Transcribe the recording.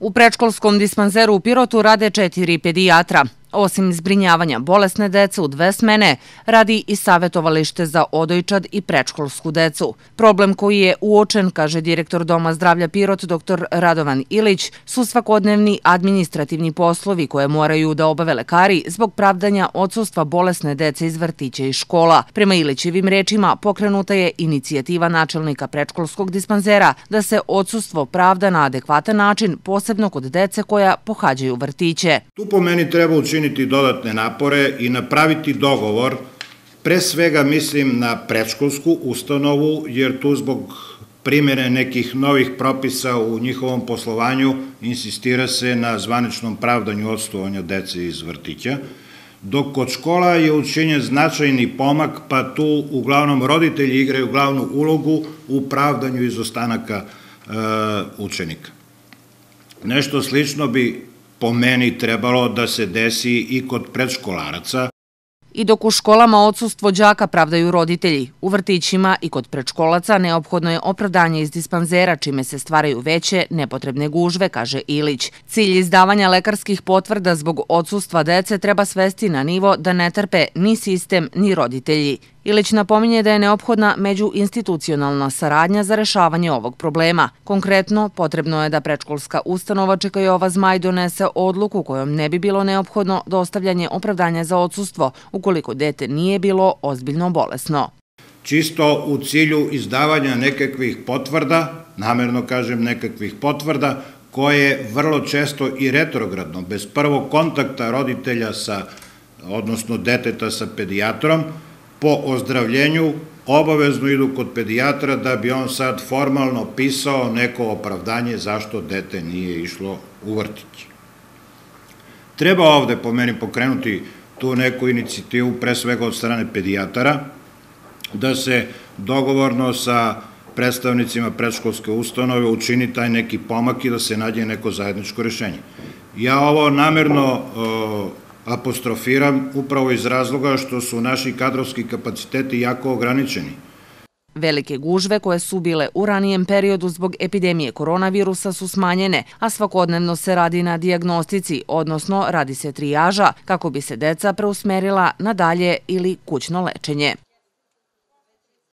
U prečkolskom dispanzeru u Pirotu rade četiri pedijatra. Osim zbrinjavanja bolesne dece u dve smene, radi i savjetovalište za odojčad i prečkolsku decu. Problem koji je uočen, kaže direktor Doma zdravlja Pirot dr. Radovan Ilić, su svakodnevni administrativni poslovi koje moraju da obave lekari zbog pravdanja odsustva bolesne dece iz vrtića i škola. Prema Ilićevim rečima pokrenuta je inicijativa načelnika prečkolskog dispanzera da se odsustvo pravda na adekvatan način, posebno kod dece koja pohađaju vrtiće. Tu po meni treba učiniti učiniti dodatne napore i napraviti dogovor, pre svega mislim na predškolsku ustanovu, jer tu zbog primjene nekih novih propisa u njihovom poslovanju insistira se na zvaničnom pravdanju odstovanja dece iz vrtića, dok kod škola je učinjen značajni pomak, pa tu uglavnom roditelji igraju glavnu ulogu u pravdanju izostanaka e, učenika. Nešto slično bi po meni trebalo da se desi i kod predškolaraca. I dok u školama odsustvo đaka pravdaju roditelji, u vrtićima i kod predškolaca neophodno je opravdanje iz dispanzera čime se stvaraju veće nepotrebne gužve, kaže Ilić. Cilj izdavanja lekarskih potvrda zbog odsustva dece treba svesti na nivo da ne trpe ni sistem ni roditelji. Ilić napominje da je neophodna međuinstitucionalna saradnja za rešavanje ovog problema. Konkretno, potrebno je da prečkolska ustanova Čekajova Zmaj donese odluku kojom ne bi bilo neophodno dostavljanje opravdanja za odsustvo ukoliko dete nije bilo ozbiljno bolesno. Čisto u cilju izdavanja nekakvih potvrda, namerno kažem nekakvih potvrda, koje je vrlo često i retrogradno, bez prvog kontakta roditelja sa, odnosno deteta sa pedijatrom, po ozdravljenju obavezno idu kod pedijatra da bi on sad formalno pisao neko opravdanje zašto dete nije išlo u vrtić. Treba ovde, po meni, pokrenuti tu neku inicijativu, pre svega od strane pedijatara, da se dogovorno sa predstavnicima predškolske ustanove učini taj neki pomak i da se nađe neko zajedničko rešenje. Ja ovo namerno apostrofiram upravo iz razloga što su naši kadrovski kapaciteti jako ograničeni. Velike gužve koje su bile u ranijem periodu zbog epidemije koronavirusa su smanjene, a svakodnevno se radi na diagnostici, odnosno radi se trijaža, kako bi se deca preusmerila na dalje ili kućno lečenje.